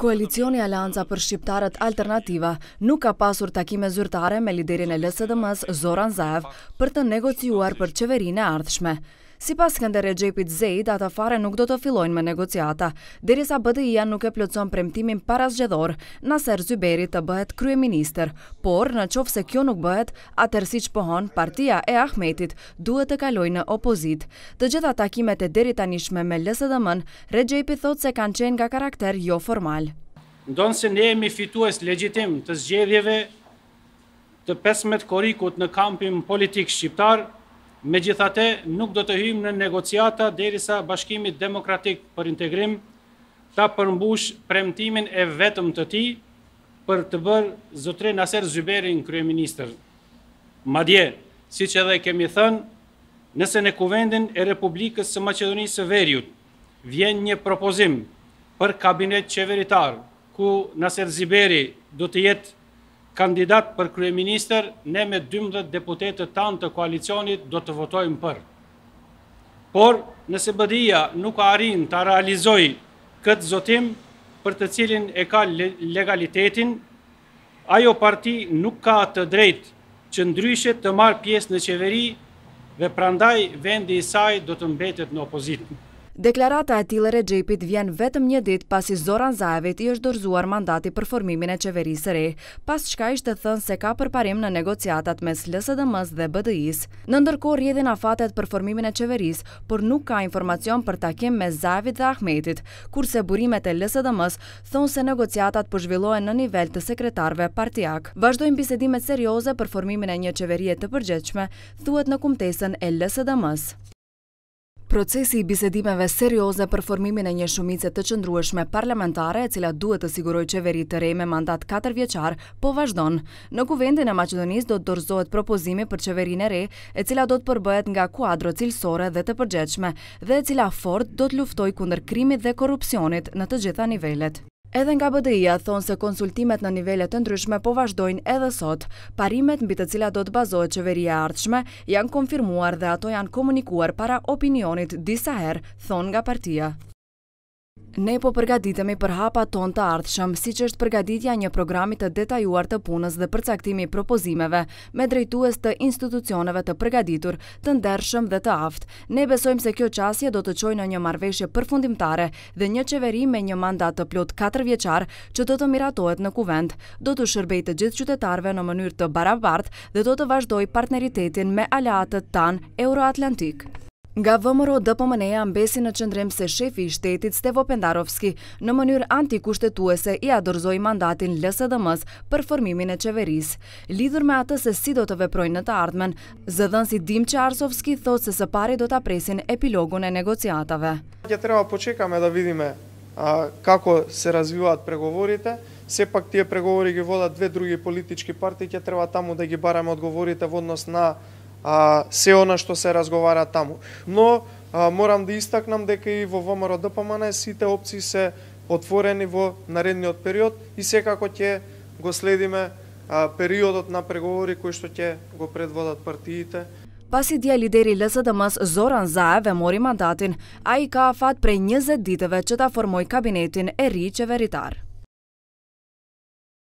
Koalicioni Alianca për Shqiptarët Alternativa nuk ka pasur takime zyrtare me liderin e LSDM-s Zoran Zaev për të negociuar për qeverin e ardhshme. Si pas këndër e gjepit zejt, ata fare nuk do të filojnë me negociata, dirisa BDI-a nuk e plëcon premtimin paras gjedhor, nëser Zyberi të bëhet krye minister, por në qovë se kjo nuk bëhet, si që pohon, partia e Ahmetit duhet të kaloj në opozit. Të gjitha takimet e diri tanishme me lësë dhe mën, Regjepi thot se kanë qenë nga karakter jo formal. Ndonë se ne jemi fitues legjitim të zgjedhjeve të 15 korikut në kampim politik shqiptarë, Me gjithate, nuk do të hymë në negociata derisa bashkimit demokratik për integrim ta përmbush premtimin e vetëm të ti për të bërë zotre Naser Zyberin, Kryeministër. Madje, si që edhe kemi thënë, nëse në kuvendin e Republikës së Macedonisë së Verjut vjen një propozim për kabinet qeveritar ku Naser Zyberi do të jetë kandidat për kryeminister, ne me 12 deputetet tanë të koalicionit do të votojmë për. Por, nëse bëdia nuk arin të realizoj këtë zotim për të cilin e ka legalitetin, ajo parti nuk ka të drejt që ndryshet të marë pjesë në qeveri dhe prandaj vendi i saj do të mbetet në opozitën. Deklarata e tilë Regjepit vjen vetëm një dit pasi Zoran Zajevit i është dorzuar mandati për formimin e qeverisëri, pas qka ishte të thënë se ka përparim në negociatat mes LSDMs dhe BDIs. Në ndërko rjedhin afatet për formimin e qeverisë, por nuk ka informacion për takim me Zajevit dhe Ahmetit, kurse burimet e LSDMs thonë se negociatat për po zhvillohen në nivel të sekretarve partijak. Vazhdojmë bisedimet serioze për formimin e një qeverie të përgjeqme, thuet në kumtesën e LSDMs. Procesi i bisedimeve serioze për formimin e një shumice të qëndrueshme parlamentare, e cila duhet të siguroj qeveri të rej me mandat 4 vjeqar, po vazhdon. Në kuvendin e Macedonis do të dorzohet propozimi për qeverin e rej, e cila do të përbëhet nga kuadro cilësore dhe të përgjeqme, dhe e cila fort do të luftoj kunder krimit dhe korupcionit në të gjitha nivellet. Edhe nga BDI-a thonë se konsultimet në nivellet të ndryshme po vazhdojnë edhe sot. Parimet mbi të cila do të bazohet qeveria ardhshme janë konfirmuar dhe ato janë komunikuar para opinionit disa herë, thonë nga partia. Ne po përgaditemi për hapa ton të ardhëshëm, si që është përgaditja një programit të detajuar të punës dhe përcaktimi propozimeve me drejtues të institucioneve të përgaditur, të ndershëm dhe të aftë. Ne besojmë se kjo qasje do të qoj në një marveshje përfundimtare dhe një qeveri me një mandat të plot 4 vjeqar që do të miratohet në kuvend, do të shërbej të gjithë qytetarve në mënyrë të barabart dhe do të vazhdoj partneritetin me aleatët tanë Euroatlantik. Nga vëmëro dëpëmëneja mbesi në qëndrim se shefi i shtetit Stevo Pendarovski në mënyrë antikushtetuese i adorzoj mandatin lësë dëmës për formimin e qeveris. Lidhur me atë se si do të veprojnë në të ardhmen, zëdhën si dim që Arsovski thot se së pari do të apresin epilogun e negociatave. Gje treba poqekame da vidime kako se razvijuat pregovorite, se pak tje pregovori gje vodat dve drugi politički parti, gje treba tamu da gje barame odgovorite vodnos na а, се она што се разговара таму. Но а, морам да истакнам дека и во ВМРО ДПМН сите опции се отворени во наредниот период и секако ќе го следиме а, периодот на преговори кои што ќе го предводат партиите. Паси дија лидери ЛСДМС Зоран Заев е мори мандатин, а и пре прењезе дите вечета формој кабинетин е риче веритар.